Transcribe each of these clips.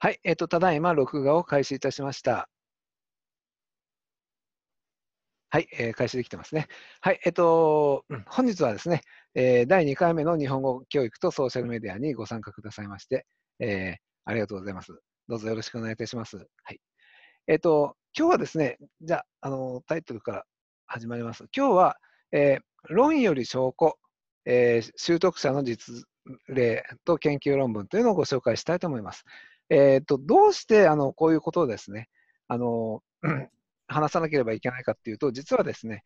はい、えっ、ー、と、ただいま録画を開始いたしました。はい、えー、開始できてますね。はい、えっ、ー、と、本日はですね、えー、第2回目の日本語教育とソーシャルメディアにご参加くださいまして、えー、ありがとうございます。どうぞよろしくお願いいたします。はい。えっ、と、今日はですね、じゃあ、あの、タイトルから始まります。今日は、え論より証拠、え習得者の実例と研究論文というのをご紹介したいと思います。えっ、ー、と、どうして、あの、こういうことをですね、あの、話さなければいけないかっていうと、実はですね、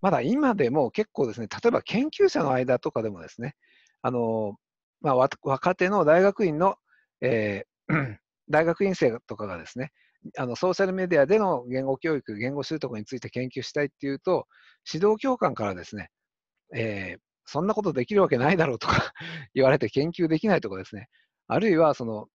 まだ今でも結構ですね、例えば研究者の間とかでもですね、あの、まあ、若手の大学院の、えー、大学院生とかがですね、あのソーシャルメディアでの言語教育、言語習得について研究したいっていうと、指導教官からですね、えー、そんなことできるわけないだろうとか 言われて研究できないとかですね、あるいはその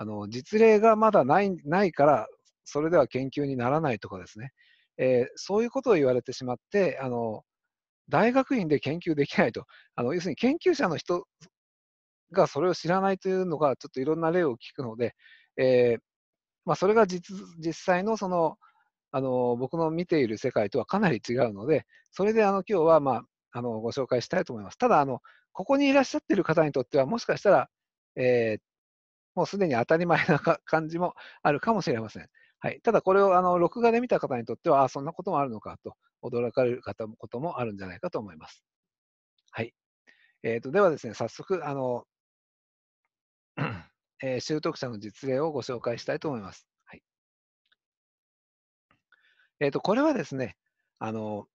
あの実例がまだないないから、それでは研究にならないとかですね、えー、そういうことを言われてしまってあの、大学院で研究できないと、あの要するに研究者の人がそれを知らないというのが、ちょっといろんな例を聞くので、えー、まあ、それが実実際のそのあの僕の見ている世界とはかなり違うので、それであの今日は、まあ、あのご紹介したいと思います。ただあの、ここにいらっしゃっている方にとっては、もしかしたら、えー、もうすでに当たり前な感じもあるかもしれません。はい、ただ、これをあの録画で見た方にとっては、あそんなこともあるのかと驚かれる方もこともあるんじゃないかと思います。はいえーと、ではですね、早速あの、えー、習得者の実例をご紹介したいと思います。はいえーと、とこれはですね、あの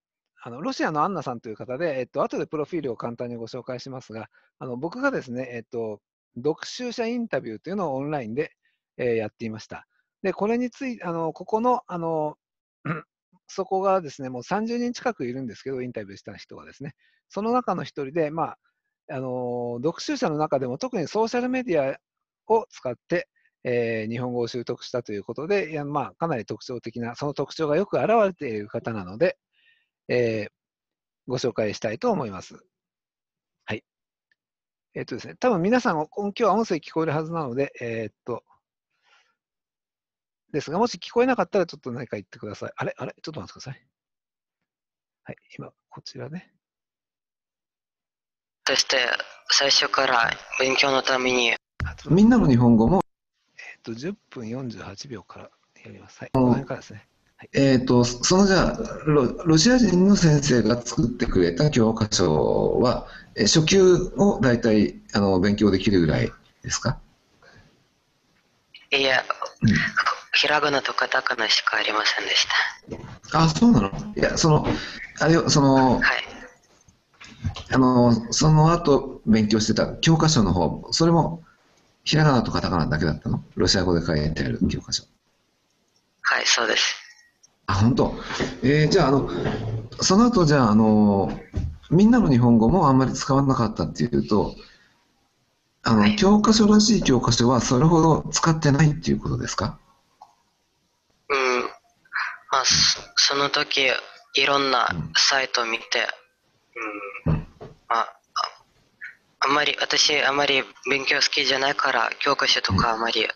あのロシアのアンナさんという方で、えっと後でプロフィールを簡単にご紹介しますが、あの僕がですね、えっと読集者インタビューというのをオンラインで、えー、やっていました。で、これについて、あのここの、あの そこがですね、もう30人近くいるんですけど、インタビューした人がですね、その中の1人で、まあ、あの読習者の中でも特にソーシャルメディアを使って、えー、日本語を習得したということで、いやまあ、かなり特徴的な、その特徴がよく表れている方なので、えー、ご紹介したいと思います。えっとですね、多分皆さん音響は音声聞こえるはずなので、えー、っと、ですが、もし聞こえなかったらちょっと何か言ってください。あれあれちょっと待ってください。はい、今、こちらね。そして、最初から勉強のために。みんなの日本語も。えっと、10分48秒からやります。はい、この辺からですね。えーと、そのじゃあロシア人の先生が作ってくれた教科書は、え初級を大体あの勉強できるぐらいですかいや、うん、ひらがなとかたかなしかありませんでした。あ、そうなのいや、その、あれその、はい、あの、その後勉強してた教科書の方、それもひらがなとかたかなだけだったのロシア語で書いてある教科書。はい、そうです。あ、本当。えー、じゃあ、あの、その後、じゃあ、あの、みんなの日本語もあんまり使わなかったっていうと、あの、はい、教科書らしい教科書はそれほど使ってないっていうことですかうん。あその時、いろんなサイトを見て、うん、うん、あ、あんまり、私、あまり勉強好きじゃないから、教科書とかあまり、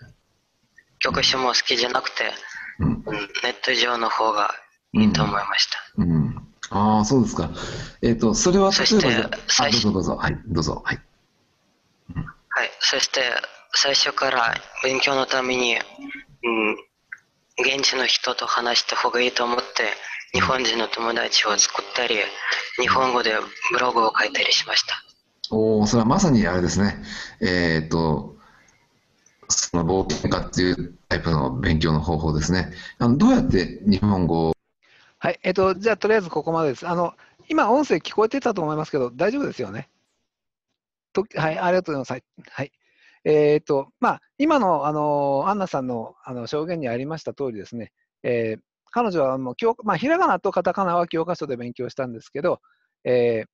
教科書も好きじゃなくて、うん、ネット上の方がいいと思いました。うん、うん、ああ、そうですか。えっ、ー、と、それは例えば、あどうぞどうぞ、はい、どうぞ、はい。はい、そして、最初から勉強のために、うん、現地の人と話した方がいいと思って、日本人の友達を作ったり、日本語でブログを書いたりしました。おお、それはまさにあれですね。えっ、と、の冒険家っていうタイプの勉強の方法ですね。あのどうやって日本語はい、えっ、と、じゃあとりあえずここまでです。あの、今音声聞こえてたと思いますけど、大丈夫ですよね。とはい、ありがとうございます。はい。えっ、と、まあ、今の、あの、アンナさんのあの証言にありました通りですね、えー、彼女はもう教、まあ、ひらがなとカタカナは教科書で勉強したんですけど、えー、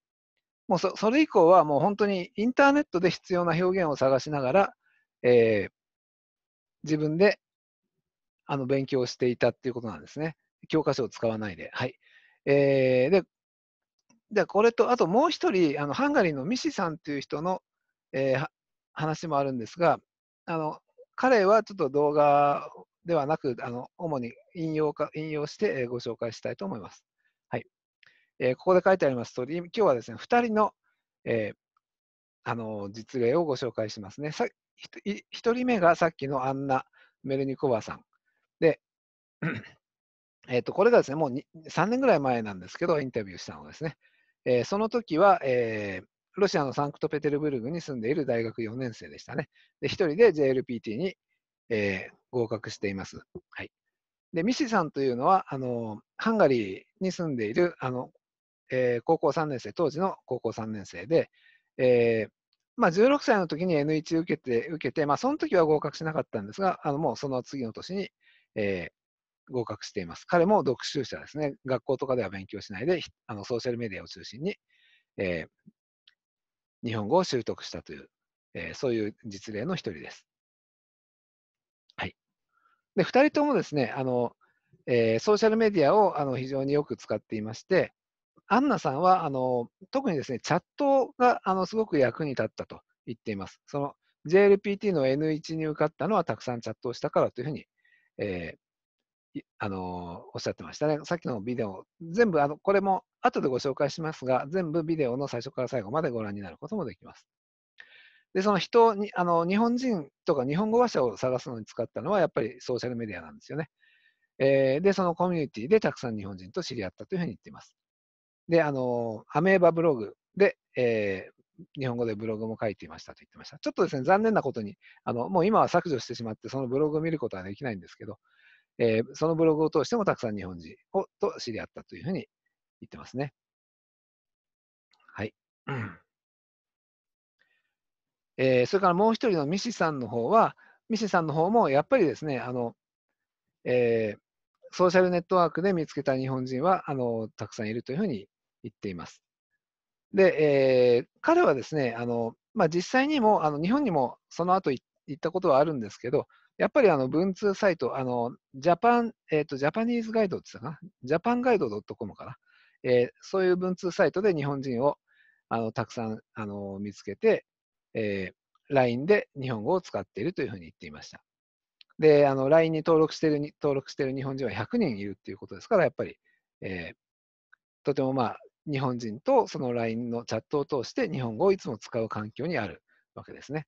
もうそれ以降はもう本当にインターネットで必要な表現を探しながら、えー、自分であの勉強していたっていうことなんですね。教科書を使わないで。はい。えー、で、でこれと、あともう一人、あのハンガリーのミシさんという人の、えー、話もあるんですが、あの彼はちょっと動画ではなく、あの主に引用か引用して、えご紹介したいと思います。はい。えー、ここで書いてありますとり、今日はですね、2人の、えー、あの実例をご紹介しますね。さ1人目がさっきのアンナ・メルニコバさん。で、えとこれがですね、もう3年ぐらい前なんですけど、インタビューしたのですね。えー、その時は、えー、ロシアのサンクトペテルブルクに住んでいる大学4年生でしたね。で、1人で JLPT に、えー、合格しています。はい。で、ミシさんというのは、あの、ハンガリーに住んでいる、あの、えー、高校3年生、当時の高校3年生で、えー、まあ、16歳の時に N1 受けて、受けて、まあ、その時は合格しなかったんですが、あのもうその次の年に、えー、合格しています。彼も読習者ですね。学校とかでは勉強しないで、あのソーシャルメディアを中心に、えー、日本語を習得したという、えー、そういう実例の一人です。はい。で、二人ともですね、あの、えー、ソーシャルメディアをあの非常によく使っていまして、アンナさんは、あの、特にですね、チャットが、あの、すごく役に立ったと言っています。その、JLPT の N1 に受かったのは、たくさんチャットをしたからというふうに、えー、あのおっしゃってましたね。さっきのビデオ、全部、あの、これも後でご紹介しますが、全部ビデオの最初から最後までご覧になることもできます。で、その人に、あの、日本人とか日本語話者を探すのに使ったのは、やっぱりソーシャルメディアなんですよね。えー、で、そのコミュニティでたくさん日本人と知り合ったというふうに言っています。で、あの、アメーバブログで、えー、日本語でブログも書いていましたと言ってました。ちょっとですね、残念なことに、あの、もう今は削除してしまって、そのブログを見ることはできないんですけど、えー、そのブログを通してもたくさん日本人をと知り合ったというふうに言ってますね。はい。えー、それからもう一人のミシさんの方は、ミシさんの方もやっぱりですね、あの、えー、ソーシャルネットワークで見つけた日本人はあのたくさんいるというふうに言っています。で、えー、彼はですね、あのまあ、実際にもあの日本にもその後行ったことはあるんですけど、やっぱりあの文通サイト、あのジャパン、えっ、ー、と、ジャパニーズガイドって言ったかな、ジャパンガイド .com かな、えー、そういう文通サイトで日本人をあのたくさんあの見つけて、えー、LINE で日本語を使っているというふうに言っていました。で、あの LINE に登録している登録している日本人は100人いるっていうことですから、やっぱり、えー、とてもまあ日本人とその LINE のチャットを通して日本語をいつも使う環境にあるわけですね。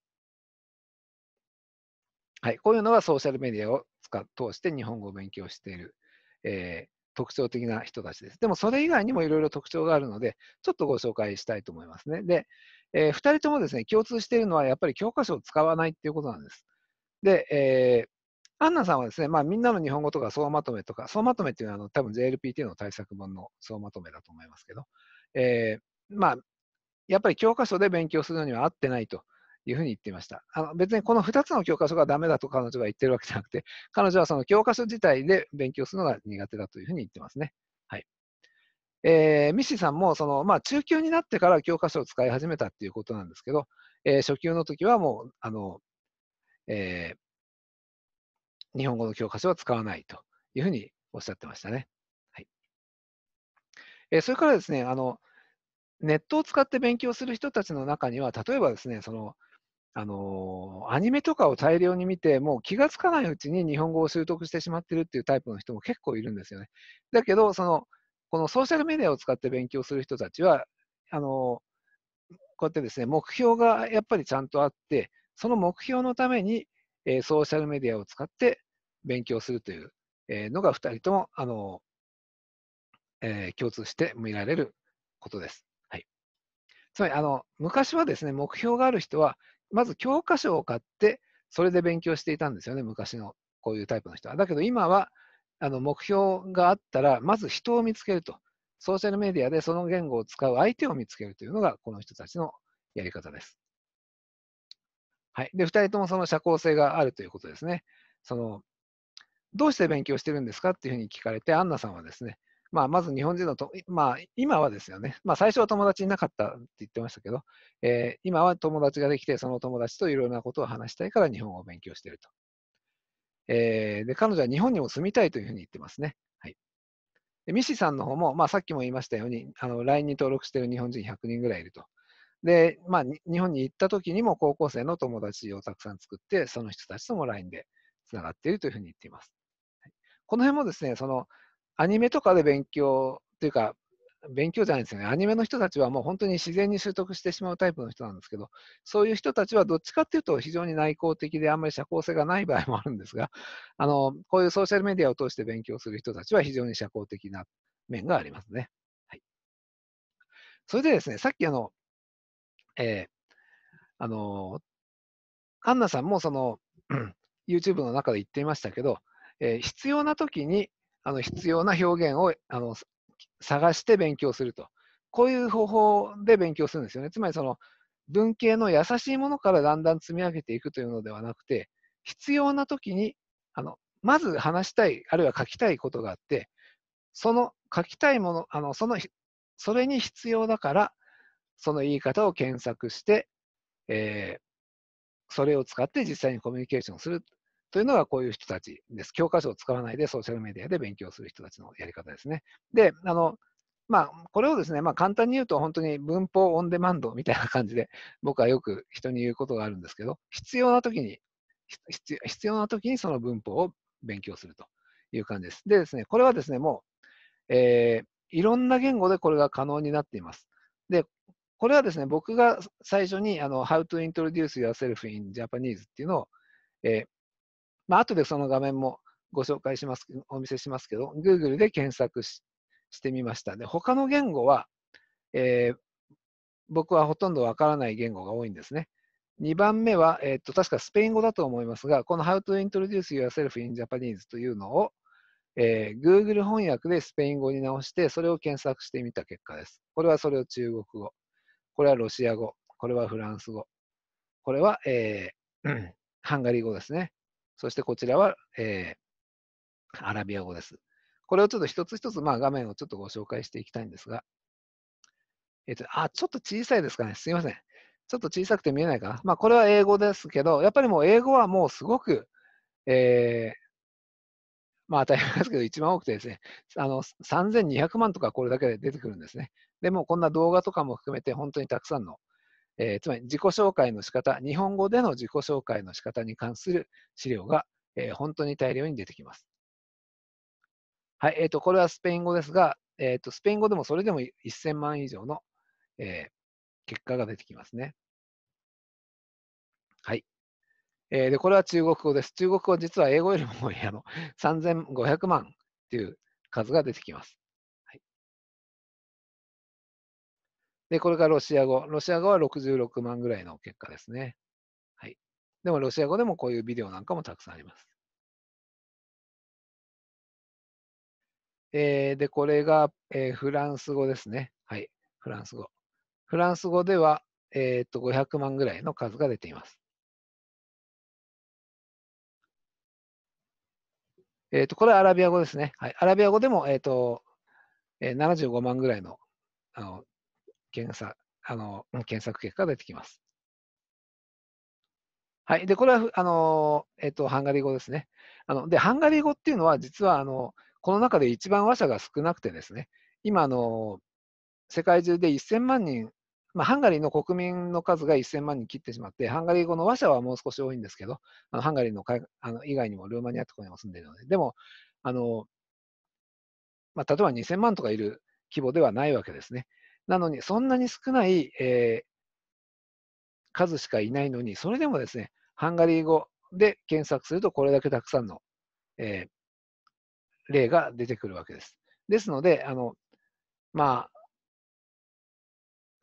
はい、こういうのがソーシャルメディアを使通して日本語を勉強している、えー、特徴的な人たちです。でもそれ以外にもいろいろ特徴があるので、ちょっとご紹介したいと思いますね。で、えー、2人ともですね、共通しているのはやっぱり教科書を使わないっていうことなんです。で、えー、アンナさんはですね、まあ、みんなの日本語とか総まとめとか、総まとめっていうのはあの多分 JLPT の対策本の総まとめだと思いますけど、えー、まあ、やっぱり教科書で勉強するのには合ってないというふうに言っていました。あの別にこの2つの教科書がダメだと彼女が言ってるわけじゃなくて、彼女はその教科書自体で勉強するのが苦手だというふうに言ってますね。はい。えー、ミシさんもその、まあ、中級になってから教科書を使い始めたっていうことなんですけど、えー、初級の時はもう、あの、えー日本語の教科書は使わないというふうにおっしゃってましたね。はい、えそれからですねあの、ネットを使って勉強する人たちの中には、例えばですね、そのあのアニメとかを大量に見て、もう気がつかないうちに日本語を習得してしまってるっていうタイプの人も結構いるんですよね。だけど、そのこのソーシャルメディアを使って勉強する人たちは、あのこうやってですね、目標がやっぱりちゃんとあって、その目標のために、えー、ソーシャルメディアを使って勉強するというのが2人ともあの、えー、共通して見られることです。はい、つまりあの昔はですね目標がある人はまず教科書を買ってそれで勉強していたんですよね昔のこういうタイプの人は。だけど今はあの目標があったらまず人を見つけるとソーシャルメディアでその言語を使う相手を見つけるというのがこの人たちのやり方です。はい、で2人ともその社交性があるということですね。そのどうして勉強してるんですかっていうふうに聞かれて、アンナさんはですね、まあ、まず日本人のと、まあ、今はですよね、まあ、最初は友達いなかったって言ってましたけど、えー、今は友達ができて、その友達といろいろなことを話したいから日本語を勉強していると。えー、で、彼女は日本にも住みたいというふうに言ってますね。はい。でミシさんの方も、まあ、さっきも言いましたように、あの、LINE に登録している日本人100人ぐらいいると。で、まあ、日本に行った時にも高校生の友達をたくさん作って、その人たちとも LINE でつながっているというふうに言っています。この辺もですね、そのアニメとかで勉強というか、勉強じゃないですよね。アニメの人たちはもう本当に自然に習得してしまうタイプの人なんですけど、そういう人たちはどっちかっていうと非常に内向的であんまり社交性がない場合もあるんですが、あの、こういうソーシャルメディアを通して勉強する人たちは非常に社交的な面がありますね。はい。それでですね、さっきあの、えー、あの、カンナさんもその、YouTube の中で言っていましたけど、えー、必要な時にあの必要な表現をあの探して勉強すると。こういう方法で勉強するんですよね。つまりその文系の優しいものからだんだん積み上げていくというのではなくて、必要な時に、あの、まず話したい、あるいは書きたいことがあって、その書きたいもの、あの、その、それに必要だから、その言い方を検索して、えー、それを使って実際にコミュニケーションするというのがこういう人たちです。教科書を使わないでソーシャルメディアで勉強する人たちのやり方ですね。で、あの、まあ、これをですね、まあ、簡単に言うと本当に文法オンデマンドみたいな感じで僕はよく人に言うことがあるんですけど、必要な時に、必要な時にその文法を勉強するという感じです。でですね、これはですね、もう、えー、いろんな言語でこれが可能になっています。で、これはですね、僕が最初にあの How to introduce yourself in Japanese っていうのを、えー、まあ後でその画面もご紹介します、お見せしますけど、Google で検索してみました。で、他の言語は、えー、僕はほとんどわからない言語が多いんですね。2番目は、えー、っと、確かスペイン語だと思いますが、この How to Introduce Yourself in Japanese というのを、えー、Google 翻訳でスペイン語に直して、それを検索してみた結果です。これはそれを中国語。これはロシア語。これはフランス語。これは、えー、ハンガリー語ですね。そしてこちらは、えー、アラビア語です。これをちょっと一つ一つ、まあ、画面をちょっとご紹介していきたいんですが、えっと、あ、ちょっと小さいですかね。すいません。ちょっと小さくて見えないかな。まあ、これは英語ですけど、やっぱりもう英語はもうすごく、えー、まあ当たり前ですけど、一番多くてですね、あの、3200万とかこれだけで出てくるんですね。でもこんな動画とかも含めて、本当にたくさんのえー、つまり自己紹介の仕方、日本語での自己紹介の仕方に関する資料が、えー、本当に大量に出てきます。はい、えっ、ー、と、これはスペイン語ですが、えっ、と、スペイン語でもそれでも1000万以上の、え結果が出てきますね。はい。えで、これは中国語です。中国語は実は英語よりもあの3500万という数が出てきます。で、これがロシア語。ロシア語は66万ぐらいの結果ですね。はい。でも、ロシア語でもこういうビデオなんかもたくさんあります。えー、で、これが、えー、フランス語ですね。はい。フランス語。フランス語では、えー、っと、500万ぐらいの数が出ています。えっと、これはアラビア語ですね。はい。アラビア語でも、えっと、え75万ぐらいのあの検査あの検索結果が出てきます。はい。で、これは、あの、えっと、ハンガリー語ですね。あの、で、ハンガリー語っていうのは、実は、あの、この中で一番話者が少なくてですね、今、あの、世界中で1000万人、まあ、ハンガリーの国民の数が1000万人切ってしまって、ハンガリー語の話者はもう少し多いんですけど、あのハンガリーのかあの以外にもルーマニアとかにも住んでいるので、でも、あの、まあ、例えば2000万とかいる規模ではないわけですね。なのに、そんなに少ない、えー、数しかいないのに、それでもですね、ハンガリー語で検索すると、これだけたくさんの、えー、例が出てくるわけです。ですので、あのまあ、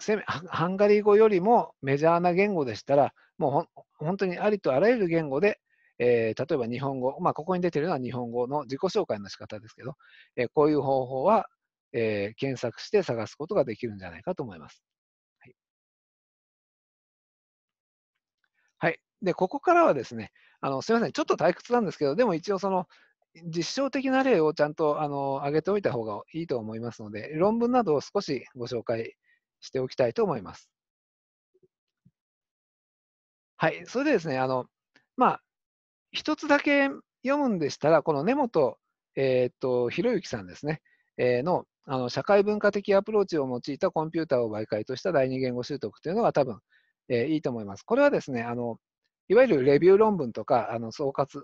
せめハンガリー語よりもメジャーな言語でしたら、もう本当にありとあらゆる言語で、えー、例えば日本語、まあ、ここに出てるのは日本語の自己紹介の仕方ですけど、えー、こういう方法はえー、検索して探すことができるんじゃないかと思います。はい。はい、で、ここからはですね、あのすみません、ちょっと退屈なんですけど、でも一応その、実証的な例をちゃんとあの挙げておいた方がいいと思いますので、論文などを少しご紹介しておきたいと思います。はい、それでですね、あのまあ、一つだけ読むんでしたら、この根本、えーとひろゆきさんですね、のあの社会文化的アプローチを用いたコンピューターを媒介とした第二言語習得というのが多分、えー、いいと思います。これはですね、あのいわゆるレビュー論文とか、あの総括、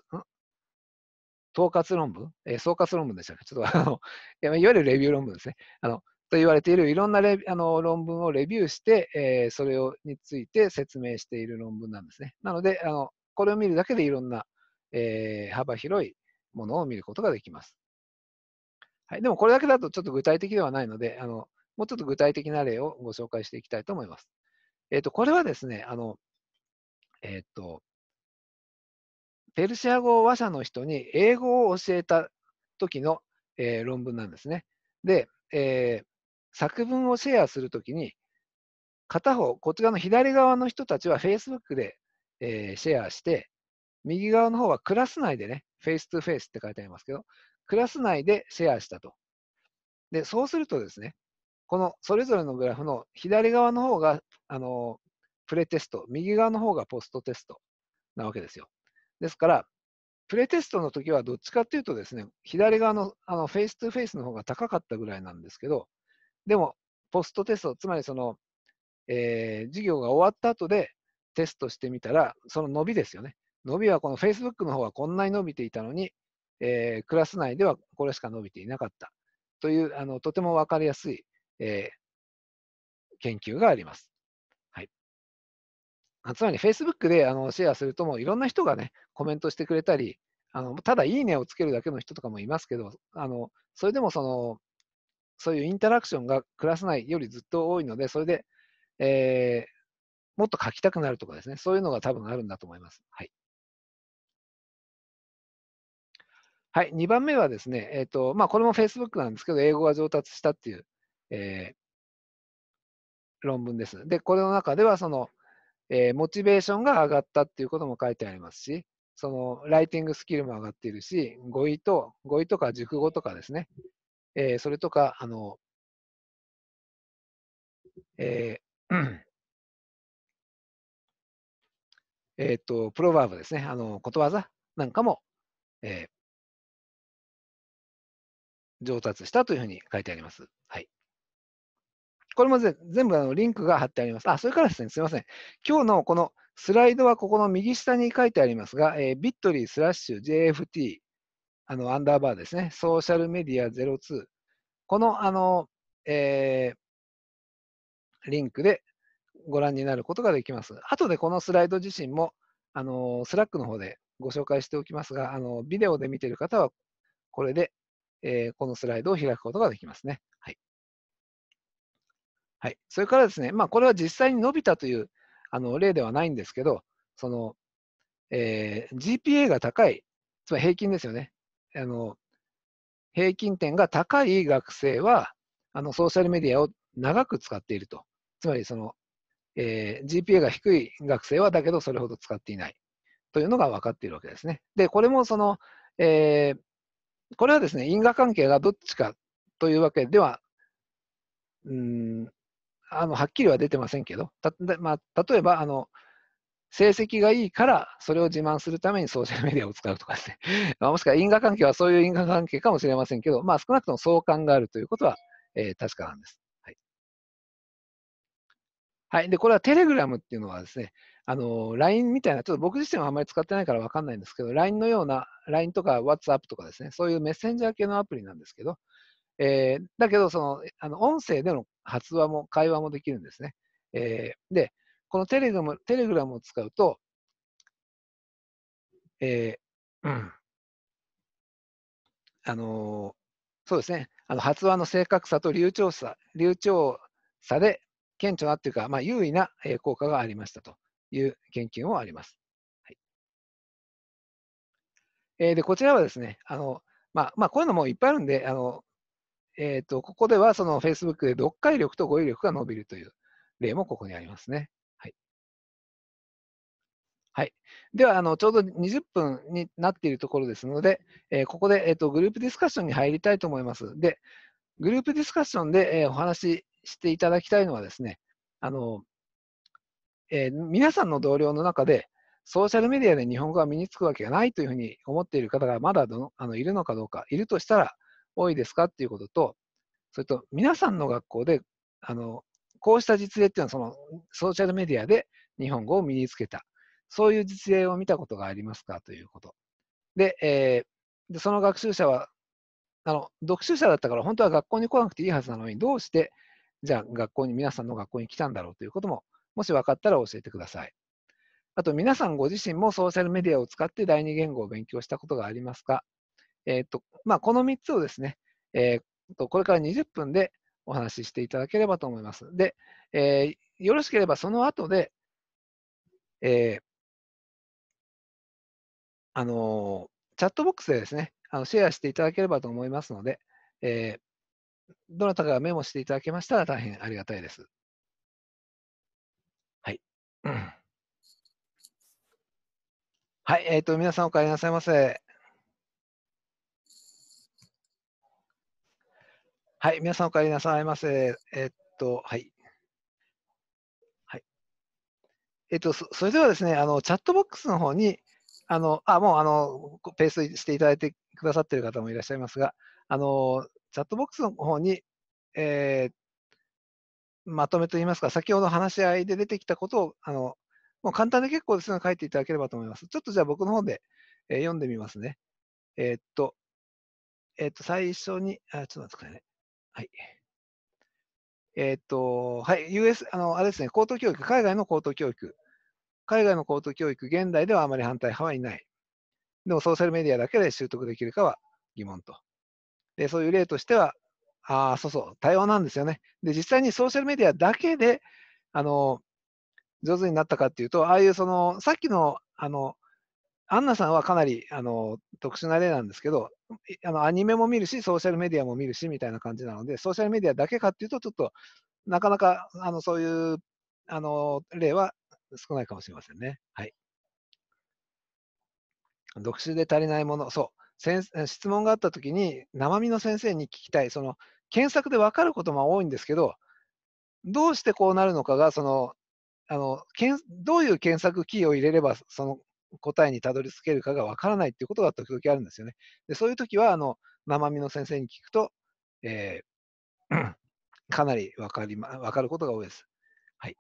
統括論文、えー、総括論文でしたっけちょっと あのいわゆるレビュー論文ですね。あのと言われているいろんなレあの論文をレビューして、えー、それをについて説明している論文なんですね。なので、あのこれを見るだけでいろんな、えー、幅広いものを見ることができます。はい、でもこれだけだとちょっと具体的ではないのであの、もうちょっと具体的な例をご紹介していきたいと思います。えっ、ー、と、これはですね、あの、えっ、ー、と、ペルシア語話者の人に英語を教えた時の、えー、論文なんですね。で、えー、作文をシェアするときに、片方、こっち側の左側の人たちは Facebook で、えー、シェアして、右側の方はクラス内でね、フェイス2フェイスって書いてありますけど、クラス内でシェアしたと。で、そうするとですね、このそれぞれのグラフの左側の方があのプレテスト、右側の方がポストテストなわけですよ。ですから、プレテストの時はどっちかっていうとですね、左側のあのフェイス2フェイスの方が高かったぐらいなんですけど、でも、ポストテスト、つまりその、えー、授業が終わった後でテストしてみたら、その伸びですよね。伸びはこの Facebook の方はこんなに伸びていたのに、えー、クラス内ではこれしか伸びていなかったという、あのとても分かりやすい、えー、研究があります。はい、つまり、Facebook であのシェアするともいろんな人が、ね、コメントしてくれたり、あのただいいねをつけるだけの人とかもいますけど、あのそれでもそのそういうインタラクションがクラス内よりずっと多いので、それで、えー、もっと書きたくなるとかですね、そういうのが多分あるんだと思います。はいはい、2番目はですね、えーとまあ、これも Facebook なんですけど、英語が上達したっていう、えー、論文です。で、これの中ではその、えー、モチベーションが上がったっていうことも書いてありますし、そのライティングスキルも上がっているし、語彙と、語彙とか熟語とかですね、えー、それとか、あの、えー、えっ、と、プロバーブですね、あの、ことわざなんかも、えー、上達したというふうに書いてあります。はい。これも全部あのリンクが貼ってあります。あ、それからですね、すみません。今日のこのスライドはここの右下に書いてありますが、えー、ビットリースラッシュ JFT、あの、アンダーバーですね、ソーシャルメディア02。この、あの、えー、リンクでご覧になることができます。後でこのスライド自身も、あの、スラックの方でご紹介しておきますが、あの、ビデオで見ている方は、これでえー、このスライドを開くことができますね。はい。はい、それからですね、まあ、これは実際に伸びたというあの例ではないんですけど、その、えー、GPA が高い、つまり平均ですよね。あの平均点が高い学生はあのソーシャルメディアを長く使っていると。つまりその、えー、GPA が低い学生はだけどそれほど使っていないというのが分かっているわけですね。で、これもその、えー、これはですね、因果関係がどっちかというわけでは、うんあのはっきりは出てませんけど、たまあ、例えばあの、成績がいいから、それを自慢するためにソーシャルメディアを使うとかですね、まあ、もしくは因果関係はそういう因果関係かもしれませんけど、まあ、少なくとも相関があるということは、えー、確かなんです。はい、はい、でこれはテレグラムっていうのはですね、あの、LINE みたいな、ちょっと僕自身はあまり使ってないからわかんないんですけど、LINE のような、LINE とか WhatsApp とかですね、そういうメッセンジャー系のアプリなんですけど、えー、だけど、その、あの音声での発話も、会話もできるんですね。えー、で、このテレグラムテレグラムを使うと、えー、うん、あのそうですね、あの発話の正確さと流暢さ、流暢さで顕著なというか、まあ、優位な効果がありましたと。いう研究もあります。はいえー、でこちらはですね、あのまあまあ、こういうのもいっぱいあるんで、あのえーと、ここではその Facebook で読解力と語彙力が伸びるという例もここにありますね。はい。はい、ではあの、ちょうど20分になっているところですので、えー、ここで、えーと、とグループディスカッションに入りたいと思います。で、グループディスカッションで、えー、お話ししていただきたいのはですね、あのえー、皆さんの同僚の中で、ソーシャルメディアで日本語が身につくわけがないというふうに思っている方がまだあのいるのかどうか、いるとしたら多いですかっていうことと、それと皆さんの学校であのこうした実例っていうのはそのソーシャルメディアで日本語を身につけた、そういう実例を見たことがありますかということ。で、えー、でその学習者はあの、読習者だったから本当は学校に来なくていいはずなのに、どうして、じゃあ学校に、皆さんの学校に来たんだろうということももし分かったら教えてください。あと、皆さんご自身もソーシャルメディアを使って第二言語を勉強したことがありますかえっ、と、まあ、この3つをですね、えー、と、これから20分でお話ししていただければと思います。で、えー、よろしければその後で、えー、あのチャットボックスでですね、あのシェアしていただければと思いますので、えー、どなたかがメモしていただけましたら大変ありがたいです。はい、えっ、ー、と、皆さんお帰りなさいませ。はい、皆さんお帰りなさいませ。えっ、と、はい。はい。えっ、とそ、それではですね、あの、チャットボックスの方に、あの、あ、もう、あの、ペースしていただいてくださっている方もいらっしゃいますが、あの、チャットボックスの方に、えっまとめといいますか、先ほど話し合いで出てきたことを、あのもう簡単で結構ですが、書いていただければと思います。ちょっとじゃあ僕の方で、えー、読んでみますね。えー、っと、えー、っと、最初に、あ、ちょっと待ってくださいね。はい。えっと、はい、US、あの、あれですね、高等教育、海外の高等教育。海外の高等教育、現代ではあまり反対派はいない。でもソーシャルメディアだけで習得できるかは疑問と。でそういう例としては、あそうそう、多様なんですよね。で、実際にソーシャルメディアだけで、あの、上手になったかっていうと、ああいうその、さっきの、あの、アンナさんはかなりあの特殊な例なんですけどあの、アニメも見るし、ソーシャルメディアも見るしみたいな感じなので、ソーシャルメディアだけかっていうと、ちょっとなかなかあのそういうあの例は少ないかもしれませんね。はい。読書で足りないもの、そう。質問があったときに、生身の先生に聞きたい、その検索で分かることも多いんですけど、どうしてこうなるのかが、その、あの、どういう検索キーを入れれば、その答えにたどり着けるかが分からないっていうことが時々あるんですよね。で、そういう時は、あの、生身の先生に聞くと、えー、かなり分かり、ま、分かることが多いです。はい。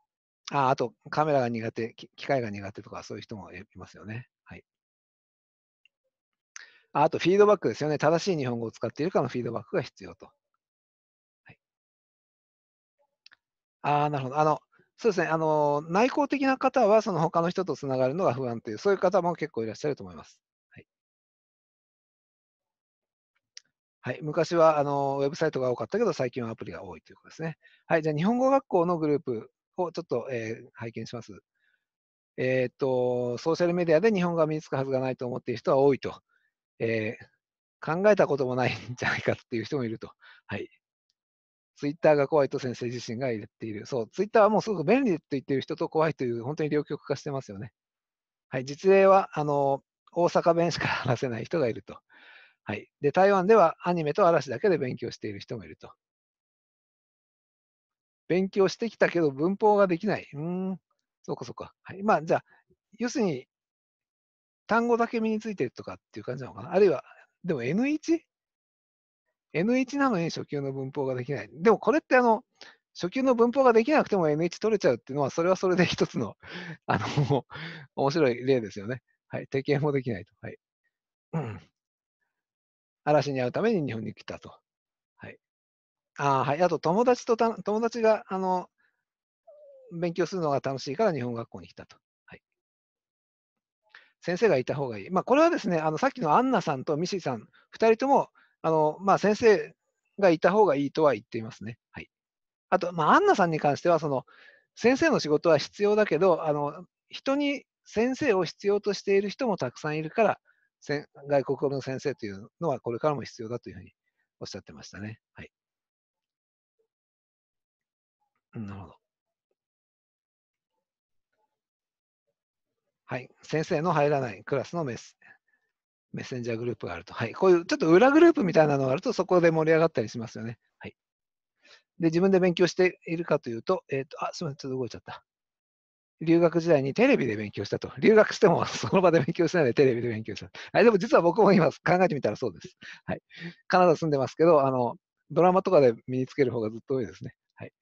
あ、あと、カメラが苦手、機械が苦手とか、そういう人もいますよね。はい。あと、フィードバックですよね。正しい日本語を使っているかのフィードバックが必要と。ああ、なるほど。あの、そうですね。あの、内向的な方は、その他の人とつながるのが不安という、そういう方も結構いらっしゃると思います。はい。はい、昔は、あの、ウェブサイトが多かったけど、最近はアプリが多いということですね。はい、じゃあ、日本語学校のグループをちょっと、えー、拝見します。えー、っと、ソーシャルメディアで日本語が身につくはずがないと思っている人は多いと。えー、考えたこともないんじゃないかっていう人もいると。はい。ツイッターが怖いと先生自身が言っている。そう、ツイッターはもうすごく便利と言っている人と怖いという、本当に両極化してますよね。はい、実例は、あの、大阪弁しか話せない人がいると。はい。で、台湾ではアニメと嵐だけで勉強している人もいると。勉強してきたけど文法ができない。うん、そうかそうか。はい。まあ、じゃあ、要するに、単語だけ身についてるとかっていう感じなのかな。あるいは、でも N1? N1 なのに初級の文法ができない。でもこれってあの、初級の文法ができなくても N1 取れちゃうっていうのは、それはそれで一つの、あの、面白い例ですよね。はい。提携もできないと。はい。うん。嵐に会うために日本に来たと。はい。あはい。あと、友達とた、友達が、あの、勉強するのが楽しいから日本学校に来たと。はい。先生がいた方がいい。まあ、これはですね、あの、さっきのアンナさんとミシさん、二人ともあの、まあ、先生がいた方がいいとは言っていますね。はい。あと、まあ、アンナさんに関しては、その、先生の仕事は必要だけど、あの、人に先生を必要としている人もたくさんいるから、外国語の先生というのはこれからも必要だというふうにおっしゃってましたね。はい。なるほど。はい。先生の入らないクラスのメッセメッセンジャーグループがあると。はい。こういうちょっと裏グループみたいなのがあると、そこで盛り上がったりしますよね。はい。で、自分で勉強しているかというと、えっ、ー、と、あ、すみません、ちょっと動いちゃった。留学時代にテレビで勉強したと。留学しても その場で勉強しないでテレビで勉強した。はい、でも実は僕も今考えてみたらそうです。はい。カナダ住んでますけど、あの、ドラマとかで身につける方がずっと多いですね。はい。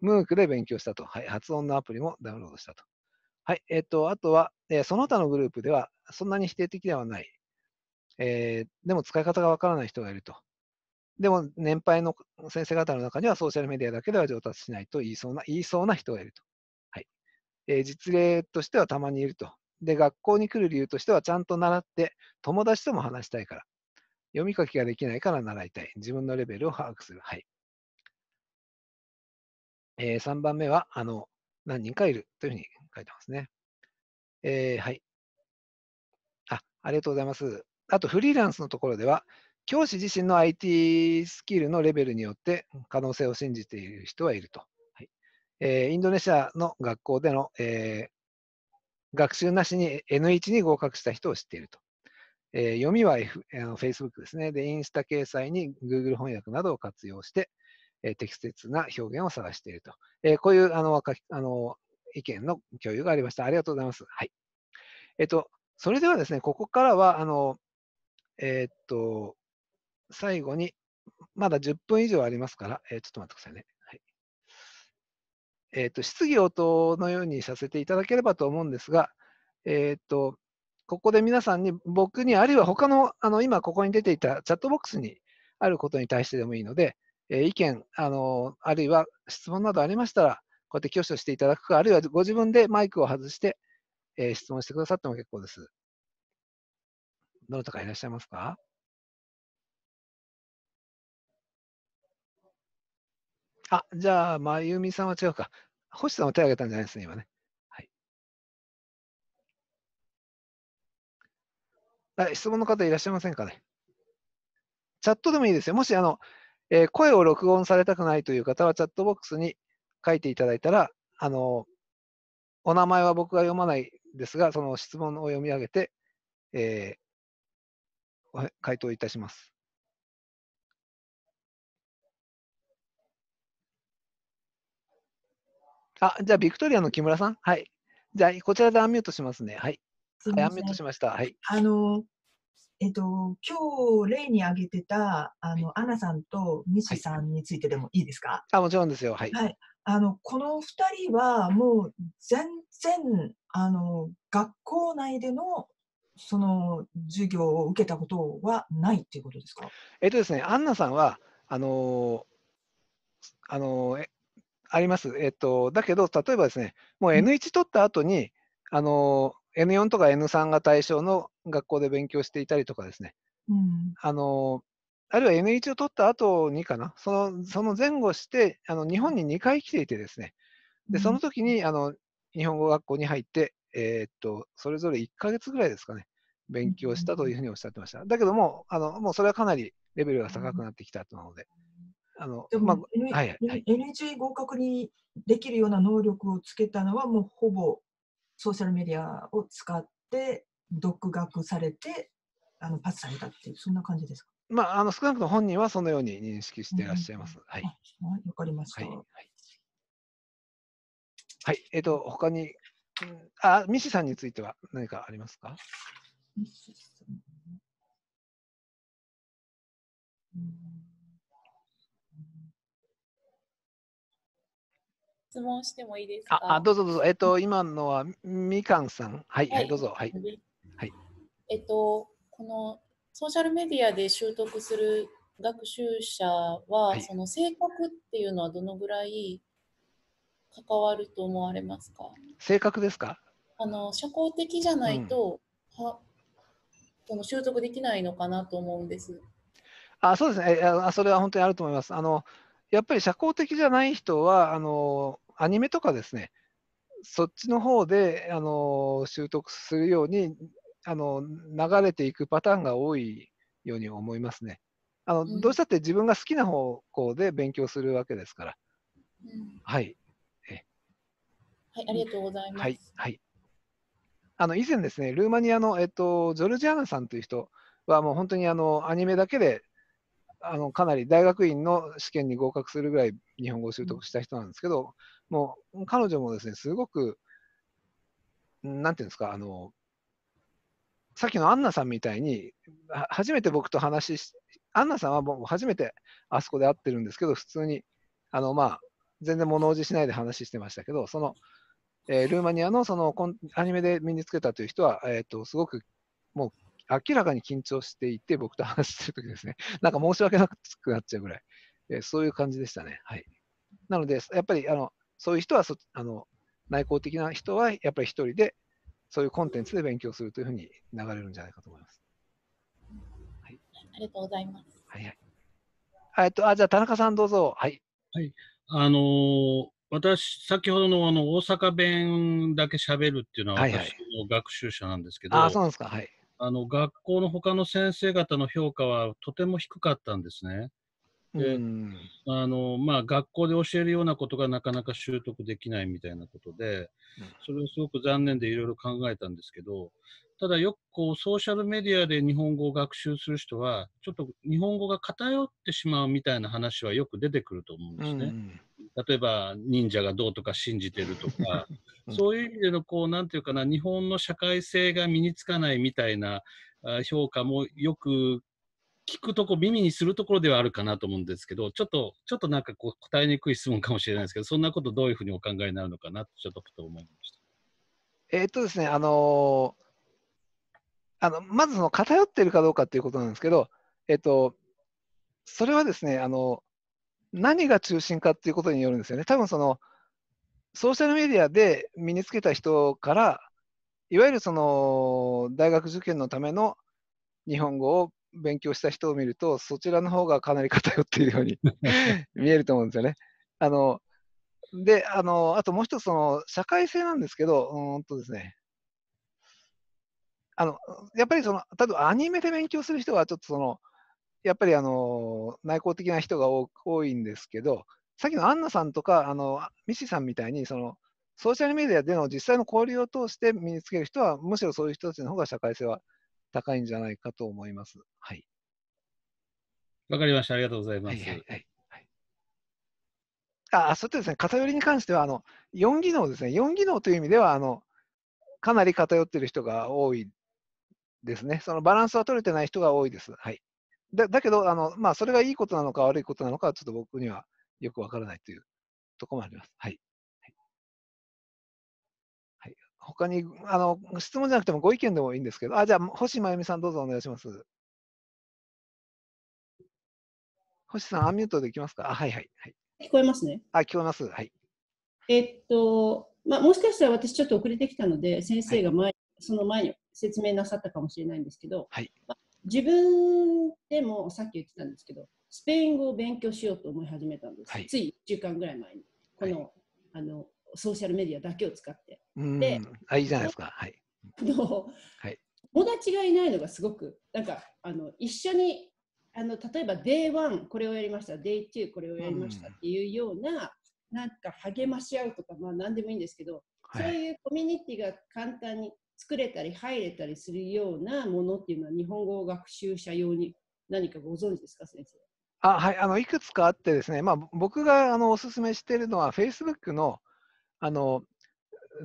ムークで勉強したと。はい。発音のアプリもダウンロードしたと。はい。えっ、ー、と、あとは、えー、その他のグループでは、そんなに否定的ではない。えー、でも使い方がわからない人がいると。でも年配の先生方の中にはソーシャルメディアだけでは上達しないと言いそうな言いそうな人がいると。はいえー、実例としてはたまにいると。で、学校に来る理由としてはちゃんと習って友達とも話したいから。読み書きができないから習いたい。自分のレベルを把握する。はい。えー、3番目は、あの、何人かいるというふうに書いてますね。えー、はい。あ、ありがとうございます。あとフリーランスのところでは、教師自身の IT スキルのレベルによって可能性を信じている人はいると。はいえー、インドネシアの学校での、えー、学習なしに N1 に合格した人を知っていると。えー、読みは、F、あの Facebook ですね。で、インスタ掲載に Google 翻訳などを活用して、えー、適切な表現を探していると。えー、こういうあのあの意見の共有がありました。ありがとうございます。はい。えっ、と、それではですね、ここからは、あの、えー、っと、最後に、まだ10分以上ありますから、えー、ちょっと待ってくださいね。えー、っと、質疑応答のようにさせていただければと思うんですが、えっと、ここで皆さんに、僕に、あるいは他の、あの、今ここに出ていたチャットボックスにあることに対してでもいいので、え意見、あの、あるいは質問などありましたら、こうやって挙手していただくか、あるいはご自分でマイクを外して、え質問してくださっても結構です。どなたかいらっしゃいますかあ、じゃあ、まゆみさんは違うか。星さんは手を挙げたんじゃないですね、今ね。はい。質問の方いらっしゃいませんかね。チャットでもいいですよ。もし、あの、えー、声を録音されたくないという方は、チャットボックスに書いていただいたら、あの、お名前は僕が読まないですが、その質問を読み上げて、えー、回答いたします。あ、じゃあ、ビクトリアの木村さん。はい。じゃあ、こちらでアンミュートしますね。はい。はい、アンミュートしました。はい。あの、えっと、今日例に挙げてた、あの、アナさんとミシさんについてでもいいですか、はい、あ、もちろんですよ。はい。はい。あの、この二人は、もう、全然、あの、学校内でのその授業を受けたことはないっていうことですかえっとですね、アンナさんは、あのあのえ、あります。えっと、だけど、例えばですね、もう N1 取った後に、あの N4 とか N3 が対象の学校で勉強していたりとかですね、うん、あのあるいは N1 を取った後にかな、そのその前後してあの、日本に2回来ていてですね、でその時にあの日本語学校に入って、えー、っとそれぞれ1か月ぐらいですかね、勉強したというふうにおっしゃってました。だけども、あのもうそれはかなりレベルが高くなってきたとなので。あのでも、まあ NHA 合格にできるような能力をつけたのは、もうほぼソーシャルメディアを使って、独学されて、あのパスされたっていう、そんな感じですか、まあ、あの少なくとも本人はそのように認識していらっしゃいます。うん、はい、わかりました。はい、はいはい、えっ、ー、と、他に、あ、ミシさんについては何かありますか質問してもいいですかあどうぞどうぞ。えっ、ー、と、今のはみかんさん。はい、はい、はい、どうぞ。はい。はい、えっと、このソーシャルメディアで習得する学習者は、はい、その性格っていうのはどのぐらい関わると思われますか性格ですかあの社交的じゃないと、うん、はその習得できないのかなと思うんです。あそうですねあ、それは本当にあると思います。あのやっぱり社交的じゃない人はあの、アニメとかですね、そっちの方であの習得するようにあの流れていくパターンが多いように思いますね。あの、うん、どうしたって自分が好きな方向で勉強するわけですから。うん、はい。はい、ありがとうございます。はい、はいあの以前ですね、ルーマニアの、えっと、ジョルジアナさんという人は、もう本当にあのアニメだけであのかなり大学院の試験に合格するぐらい日本語を習得した人なんですけど、もう彼女もですね、すごく、なんていうんですか、あのさっきのアンナさんみたいに、初めて僕と話し、アンナさんはもう初めてあそこで会ってるんですけど、普通に、あのまあ、全然物おじしないで話してましたけど、そのえー、ルーマニアのそのアニメで身につけたという人は、えーと、すごくもう明らかに緊張していて、僕と話してるときですね、なんか申し訳なくなっちゃうぐらい、えー、そういう感じでしたね。はい、なので、やっぱりあのそういう人はそあの、内向的な人はやっぱり一人で、そういうコンテンツで勉強するというふうに流れるんじゃないかと思います。はい、ありがとうございます。はいはい、えとあじゃあ、田中さん、どうぞ。はい、はいあのー私、先ほどのあの大阪弁だけ喋るっていうのは、私の学習者なんですけど、ああ、そうなんですか。はい。あの学校の他の先生方の評価はとても低かったんですね。でうん。あのまあ、学校で教えるようなことがなかなか習得できないみたいなことでそれをすごく残念でいろいろ考えたんですけど、ただよくこうソーシャルメディアで日本語を学習する人は、ちょっと日本語が偏ってしまうみたいな話はよく出てくると思うんですね。ん。例えば忍者がどうとか信じてるとか、そういう意味での、こう、なんていうかな、日本の社会性が身につかないみたいな評価もよく聞くとこ、耳にするところではあるかなと思うんですけど、ちょっと、ちょっとなんかこう答えにくい質問かもしれないですけど、そんなことどういうふうにお考えになるのかなちょっと思いました。えー、っとですね、あのー、あのまずその偏っているかどうかということなんですけど、えっと、それはですね、あの何が中心かっていうことによるんですよね。多分そのソーシャルメディアで身につけた人から、いわゆるその大学受験のための日本語を勉強した人を見ると、そちらの方がかなり偏っているように 見えると思うんですよね。あのであのあともう一つその、社会性なんですけど、うんとですね、あのやっぱりその、例えばアニメで勉強する人は、ちょっとその、やっぱりあの内向的な人が多いんですけど、さっきのアンナさんとか、あのミシさんみたいにその、ソーシャルメディアでの実際の交流を通して身につける人は、むしろそういう人たちの方が社会性は高いんじゃないかと思います。はい。わかりました。ありがとうございます。はいはいはいあ、そうですね、偏りに関しては、あの、4技能ですね。4技能という意味では、あの、かなり偏っている人が多いですね。そのバランスは取れてない人が多いです。はい。だだけどあの、まあ、それがいいことなのか悪いことなのか、ちょっと僕にはよくわからないというところもあります。はい。はい、他にあの、質問じゃなくてもご意見でもいいんですけど、あじゃあ、星真由美さん、どうぞお願いします。星さん、アンミュートできますかあ、はいはい。はい、聞こえますね。あ、聞こえます。はい。えっと、まあ、もしかしたら私ちょっと遅れてきたので、先生が前、はい、その前に説明なさったかもしれないんですけど、はい、まあ、自分でもさっき言ってたんですけどスペイン語を勉強しようと思い始めたんです、はい、つい1週間ぐらい前にこのはい、あのソーシャルメディアだけを使って。であいいじゃないですか、はい、友達がいないのがすごくなんかあの一緒にあの例えば Day1 これをやりました Day2 これをやりましたっていうような、うん、なんか励まし合うとか、まあ、何でもいいんですけど、はい、そういうコミュニティが簡単に作れたり入れたりするようなものっていうのは日本語学習者用に何かご存知ですか先生あはい、あのいくつかあってですね、まあ、僕があのおすすめしているのは Facebook のあの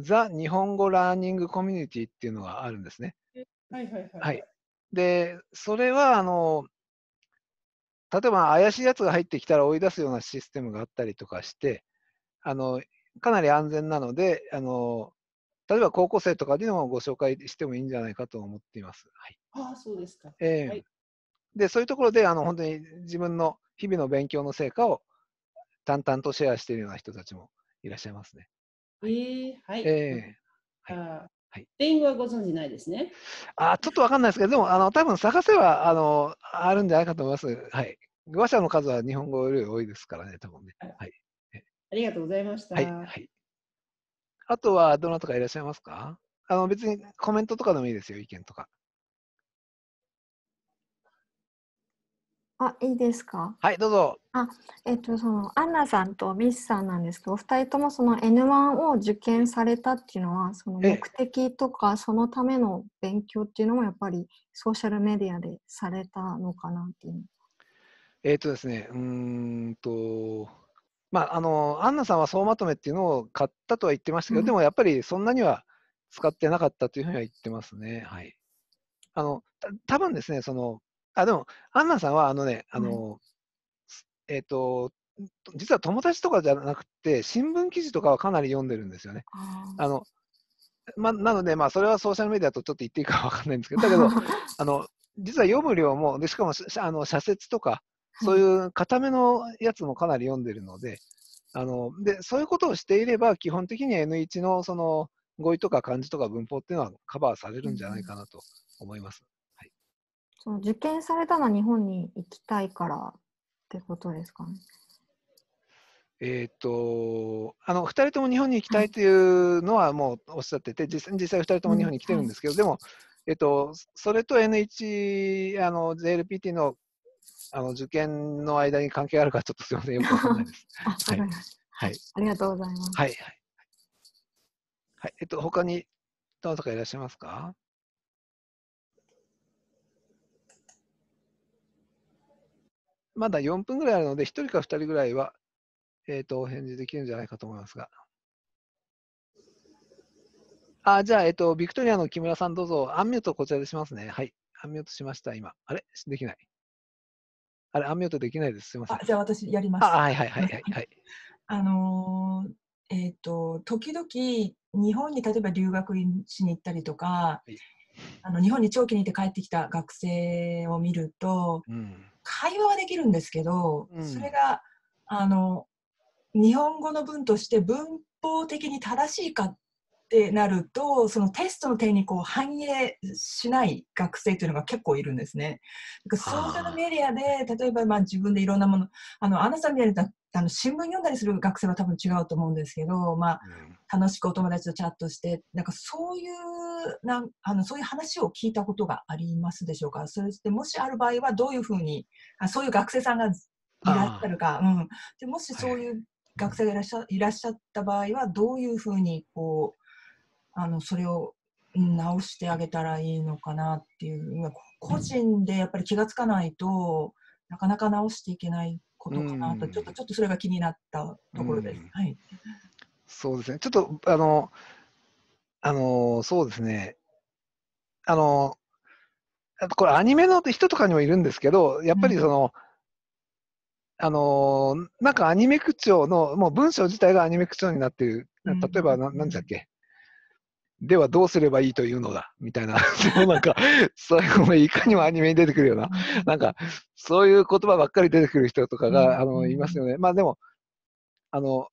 ザ・日本語ラーニングコミュニティっていうのがあるんですね。はいはいはい。はい、で、それはあの例えば怪しいやつが入ってきたら追い出すようなシステムがあったりとかして、あのかなり安全なのであの例えば高校生とかでもご紹介してもいいんじゃないかと思っています。はい、ああ、そうですか。えー、はい、で、そういうところで、あの、本当に自分の日々の勉強の成果を淡々とシェアしているような人たちもいらっしゃいますね。はい、えー、はい。えー、はいはい、はご存じないですね。あちょっと分かんないですけど、でもあの多分探せは、あのあるんじゃないかと思います。はい。話者の数は日本語より多いですからね、多分ね。はい。ありがとうございました。はい、はいあとは、どなたかいらっしゃいますかあの、別にコメントとかでもいいですよ、意見とか。あ、いいですか。はい、どうぞ。あ、えっ、ー、と、そのアンナさんとミスさんなんですけど、お二人ともその N1 を受験されたっていうのは、その目的とかそのための勉強っていうのもやっぱりソーシャルメディアでされたのかなっていう。えっ、ー、とですね、うんと。まあ、あの、アンナさんは総まとめっていうのを買ったとは言ってましたけど、うん、でもやっぱりそんなには使ってなかったというふうには言ってますね。はい。あの、た多分ですね、その、あ、でも、アンナさんは、あのね、あの、うん、えっ、ー、と、実は友達とかじゃなくて、新聞記事とかはかなり読んでるんですよね。あの、まなので、まあ、それはソーシャルメディアとちょっと言っていいかわかんないんですけど、だけど、あの、実は読む量も、でしかもあの社説とか、そういう固めのやつもかなり読んでるので、あのでそういうことをしていれば、基本的に N1 のその語彙とか漢字とか文法っていうのはカバーされるんじゃないかなと思います。はい、その受験されたのは日本に行きたいからってことですかね。えー、っとあの2人とも日本に行きたいというのはもうおっしゃってて、実実際2人とも日本に来てるんですけど、うんでも、えっと、それと N1、JLPT のあの受験の間に関係あるかちょっとすみません、よくわかんないです。あ、はい、はい。ありがとうございます。はい、はい。はい、えっと、他にどなたかいらっしゃいますかまだ4分ぐらいあるので、1人か2人ぐらいは、えっ、ー、と、お返事できるんじゃないかと思いますが。あ、じゃあ、えっ、ー、と、ビクトリアの木村さん、どうぞ、アンミュートこちらでしますね。はい。アンミュートしました、今。あれできない。あれ、アンミュートできないです。すみません。じゃあ私やります。はいはいはいはい、はい。あのー、えっ、ー、と、時々、日本に例えば留学しに行ったりとか、はい、あの日本に長期にいて帰ってきた学生を見ると、うん、会話はできるんですけど、うん、それがあの日本語の文として文法的に正しいかっってなるとそのテストの点にこう反映しない学生というのが結構いるんですね。だからソーシャルメディアで例えばまあ自分でいろんなものあのアナさんみたいなあの新聞読んだりする学生は多分違うと思うんですけど、まあ、楽しくお友達とチャットしてなんかそういうなんあのそういう話を聞いたことがありますでしょうかそれでもしある場合はどういうふうにあそういう学生さんがいらっしゃるか、うん、でもしそういう、学生がいらっしゃいらっしゃった場合はどういうふうにこうあのそれを直してあげたらいいのかなっていう個人でやっぱり気が付かないとなかなか直していけないことかなとちょっとちょっとそれが気になったところです。はい、そうですねちょっとあのあのそうですねあのあとこれアニメの人とかにもいるんですけどやっぱりその、うん、あのなんかアニメ口調のもう文章自体がアニメ口調になってる例えば何、なん、でしたっけではどうすればいいというのだみたいな、そ うなんか、最後のいかにもアニメに出てくるような、なんか、そういう言葉ばっかり出てくる人とかが、あの、いますよね。まあでも、あの、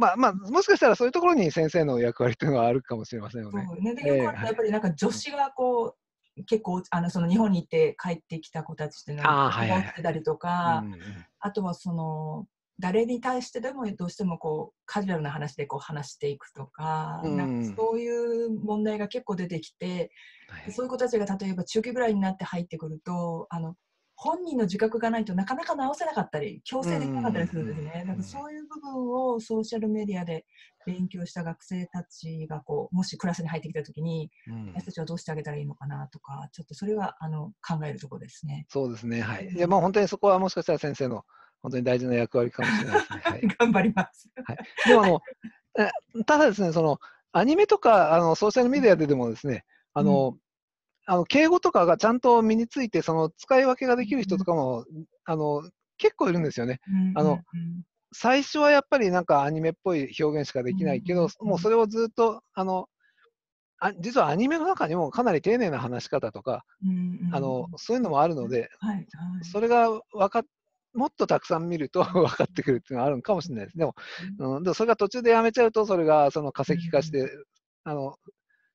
まあまあ、もしかしたらそういうところに先生の役割というのはあるかもしれませんよね。ねでよくやっぱりなんか女子がこう、結構あのその日本に行って帰ってきた子たちってなんかい、ってたりとかあはあとはその誰に対してでもどうしてもこうカジュアルな話でこう話していくとかうん、なんかそういう問題が結構出てきて、はい、そういう子たちが例えば中期ぐらいになって入ってくるとあの本人の自覚がないとなかなか直せなかったり強制できなかったりするんですね、うん、なんかそういう部分をソーシャルメディアで勉強した学生たちがこうもしクラスに入ってきた時に、うん、私たちはどうしてあげたらいいのかなとかちょっとそれはあの考えるところですね。そうですねはい、いやまあ、本当にそこはもしかしたら先生の本当に大事な役割かもしれないですね。はい、頑張ります。はい、でもあの、ただですね、そのアニメとかあのソーシャルメディアででもですね、あの、うん、あの敬語とかがちゃんと身について、その使い分けができる人とかも、うん、あの結構いるんですよね。うん、あの最初はやっぱりなんかアニメっぽい表現しかできないけど、もうそれをずっとあのあ実はアニメの中にもかなり丁寧な話し方とか、うんうん、あのそういうのもあるので、はいはい、それが分かっもっとたくさん見ると分かってくるっていうのはあるのかもしれないです。でも、うん、でもそれが途中でやめちゃうと、それがその化石化して、あの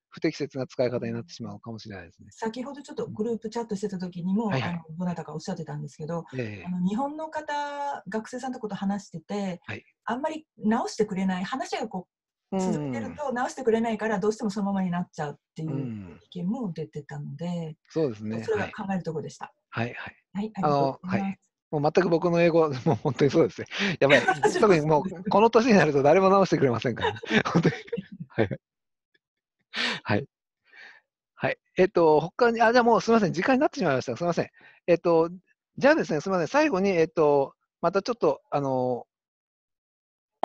不適切な使い方になってしまうかもしれないですね先ほどちょっとグループチャットしてた時にも、はいはい、あのどなたかおっしゃってたんですけど、えー、あの日本の方学生さんとこと話してて、はい、あんまり直してくれない話がこう続けると直してくれないからどうしてもそのままになっちゃうっていう意見も出てたので、うん、そうですねそれが考えるところでした。はい、はい、はい、ありがとうございます。もう全く僕の英語、もう本当にそうですね。やばい。特にもう、この年になると誰も直してくれませんから、本当に。はい。はい。はい。えっ、と、他に、あ、じゃあもうすみません。時間になってしまいました。すみません。えっ、と、じゃあですね、すみません。最後に、えっ、と、またちょっと、あの、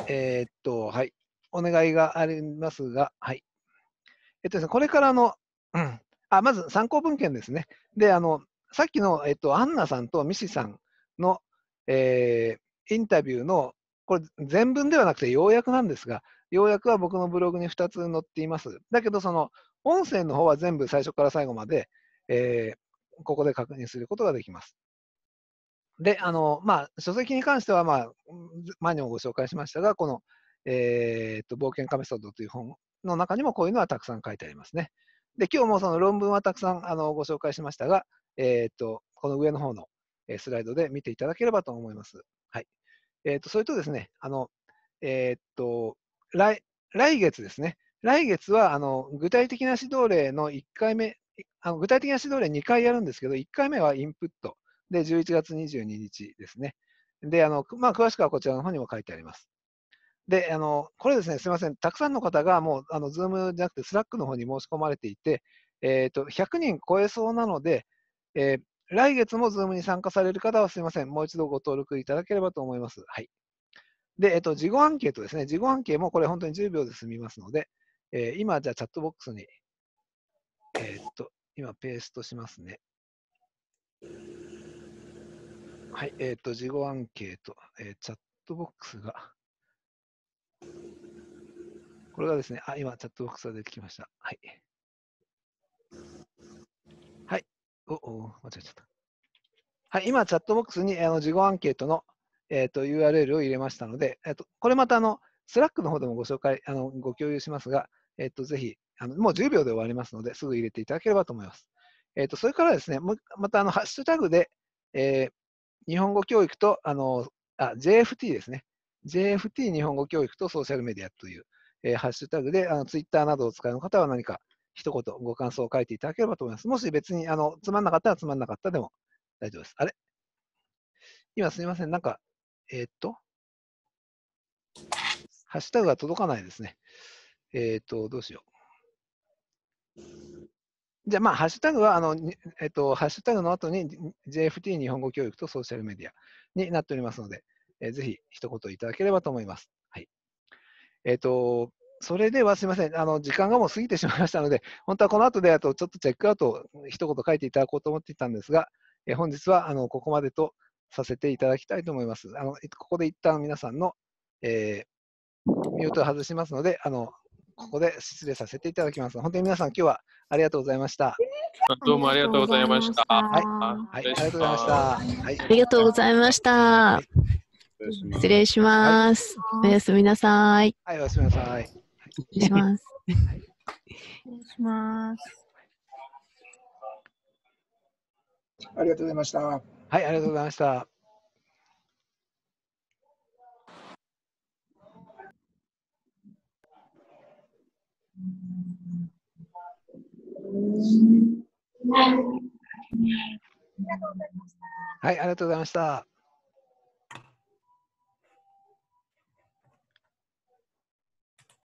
えっと、はい。お願いがありますが、はい。えっとですね、これからの、うん。あ、まず参考文献ですね。で、あの、さっきの、えっと、アンナさんとミシさんの、えー、インタビューの、これ全文ではなくて要約なんですが、要約は僕のブログに2つ載っています。だけど、その音声の方は全部最初から最後まで、えー、ここで確認することができます。で、あの、まあ、書籍に関しては、まあ、前にもご紹介しましたが、この、えー、っと、冒険カメソッドという本の中にもこういうのはたくさん書いてありますね。で、今日もその論文はたくさんあのご紹介しましたが、えー、っと、この上の方のえスライドで見ていただければと思います。はい。えっ、ー、と、それとですね、あの、えっ、と、来、来月ですね。来月は、あの、具体的な指導例の1回目、あの具体的な指導例2回やるんですけど、1回目はインプット。で、11月22日ですね。で、あの、まあ、詳しくはこちらの方にも書いてあります。で、あの、これですね、すみません。たくさんの方がもう、あの、ズームじゃなくて、スラックの方に申し込まれていて、えっ、ー、と、100人超えそうなので、えー、来月も Zoom に参加される方はすみません。もう一度ご登録いただければと思います。はい。で、えっと、事後アンケートですね。事後アンケートもこれ本当に10秒で済みますので、えー、今、じゃあチャットボックスに、えー、っと、今ペーストしますね。はい、えー、っと、事後アンケート、えー、チャットボックスが、これがですね、あ、今、チャットボックスが出てきました。はい。おお、間違えちゃった。はい、今、チャットボックスにあの事後アンケートの、えーと、URL を入れましたので、えーと、これまたあの、スラックの方でもご紹介、あのご共有しますが、えーと、ぜひあの、もう10秒で終わりますので、すぐ入れていただければと思います。えー、とそれからですね、もまたあのハッシュタグで、えー、日本語教育とあのあ JFT ですね、JFT 日本語教育とソーシャルメディアという、えー、ハッシュタグであのツイッターなどを使う方は何か一言ご感想を書いていただければと思います。もし別に、あの、つまんなかったらつまんなかったでも大丈夫です。あれ今すみません。なんか、えー、っと、ハッシュタグが届かないですね。えー、っと、どうしよう。じゃあ、まあ、ハッシュタグは、あの、えっと、ハッシュタグの後に JFT 日本語教育とソーシャルメディアになっておりますので、えー、ぜひ一言いただければと思います。はい。えっと、それではすみません。あの、時間がもう過ぎてしまいましたので、本当はこの後で、あとちょっとチェックアウトを一言書いていただこうと思っていたんですが、え本日は、あの、ここまでとさせていただきたいと思います。あの、ここで一旦皆さんの、えー、ミュートを外しますので、あの、ここで失礼させていただきます。本当に皆さん、今日はありがとうございました。どうもありがとうございました。はい、はい、ありがとうございました。はい、ありがとうございました。失礼します。おやすみなさい。はい、おやすみなさい。願いします。お願いします。ありがとうございました。はい、ありがとうございました。はい、ありがとうございました。